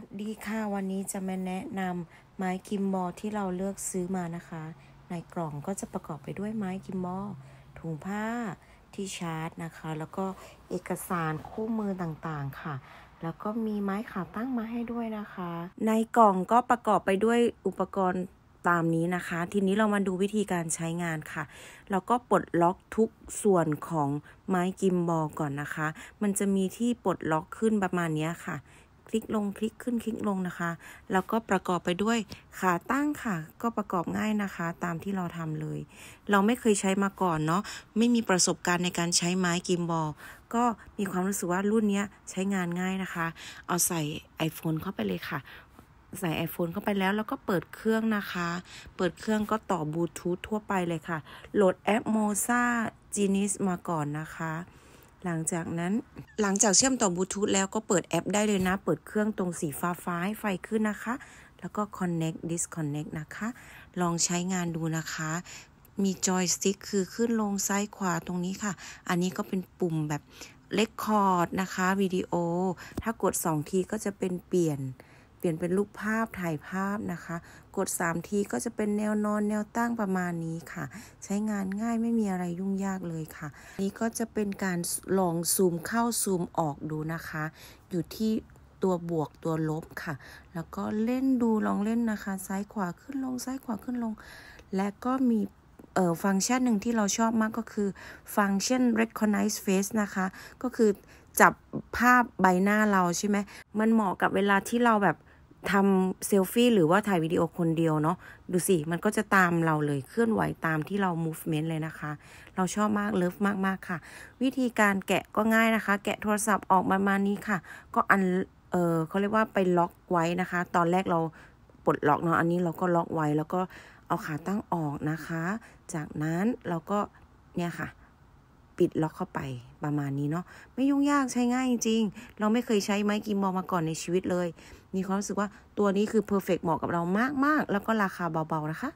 สดีค่ะ วันนี้จะมาแนะนำไม้กิมบอลที่เราเลือกซื้อมานะคะ ในกล่องก็จะประกอบไปด้วยไม้กิมบอลถุงผ้าที่ชาร์จนะคะ แล้วก็เอกสารคู่มือต่างๆค่ะ แล้วก็มีไม้ขาตั้งมาให้ด้วยนะคะ ในกล่องก็ประกอบไปด้วยอุปกรณ์ตามนี้นะคะ ทีนี้เรามาดูวิธีการใช้งานค่ะแล้วก็ปลดล็อกทุกส่วนของไม้กิมบอลก่อนนะคะ มันจะมีที่ปลดล็อกขึ้นประมาณนี้ค่ะคลิกลงคลิกขึ้นคลิกลงนะคะ แล้วก็ประกอบไปด้วยขาตั้งค่ะก็ประกอบง่ายนะคะตามที่เราทำเลย เราไม่เคยใช้มาก่อนเนาะ ไม่มีประสบการณ์ในการใช้ไม้กิมบอลก็มีความรู้สึกว่ารุ่นนี้ใช้งานง่ายนะคะ เอาใส่ iPhone เข้าไปเลยค่ะ ใส่ iPhone เข้าไปแล้วแล้วก็เปิดเครื่องนะคะ เปิดเครื่องก็ต่อบลูทูธทั่วไปเลยค่ะ โหลดแอป Moza Genius มาก่อนนะคะหลังจากนั้นหลังจากเชื่อมต่อบลูทูธแล้วก็เปิดแอปได้เลยนะ เปิดเครื่องตรงสีฟ้าฟ้าให้ไฟขึ้นนะคะ แล้วก็ connect disconnect นะคะ ลองใช้งานดูนะคะ มีจอยสติ๊กคือขึ้นลงซ้ายขวาตรงนี้ค่ะ อันนี้ก็เป็นปุ่มแบบเลคคอร์ดนะคะวิดีโอ ถ้ากด 2 ทีก็จะเป็นเปลี่ยนเปลี่ยนเป็นรูปภาพ ถ่ายภาพนะคะ กด 3 ทีก็จะเป็นแนวนอนแนวตั้งประมาณนี้ค่ะ ใช้งานง่ายไม่มีอะไรยุ่งยากเลยค่ะ นี้ก็จะเป็นการลองซูมเข้าซูมออกดูนะคะ อยู่ที่ตัวบวกตัวลบค่ะ แล้วก็เล่นดูลองเล่นนะคะ ซ้ายขวาขึ้นลง ซ้ายขวาขึ้นลง และก็มีเอ่อฟังก์ชันหนึ่งที่เราชอบมากก็คือฟังก์ชัน recognize face นะคะ ก็คือจับภาพใบหน้าเราใช่ไหมมันเหมาะกับเวลาที่เราแบบทำเซลฟี่หรือว่าถ่ายวิดีโอคนเดียวเนาะดูสิ มันก็จะตามเราเลยเคลื่อนไหวตามที่เรา movement เลยนะคะ เราชอบมากเลิฟมาก ๆ ค่ะ วิธีการแกะก็ง่ายนะคะ แกะโทรศัพท์ออกมามานี้ค่ะ ก็อัน เออเขาเรียกว่าไปล็อกไว้นะคะ ตอนแรกเราปลดล็อกเนาะอันนี้เราก็ล็อกไว้แล้วก็เอาขาตั้งออกนะคะ จากนั้นเราก็ เนี่ยค่ะปิดล็อกเข้าไปประมาณนี้เนาะไม่ยุ่งยากใช้ง่ายจริงเราไม่เคยใช้ไม้กิมบอลมาก่อนในชีวิตเลยมีความรู้สึกว่าตัวนี้คือเพอร์เฟกเหมาะกับเรามาก ๆ แล้วก็ราคาเบาๆนะคะ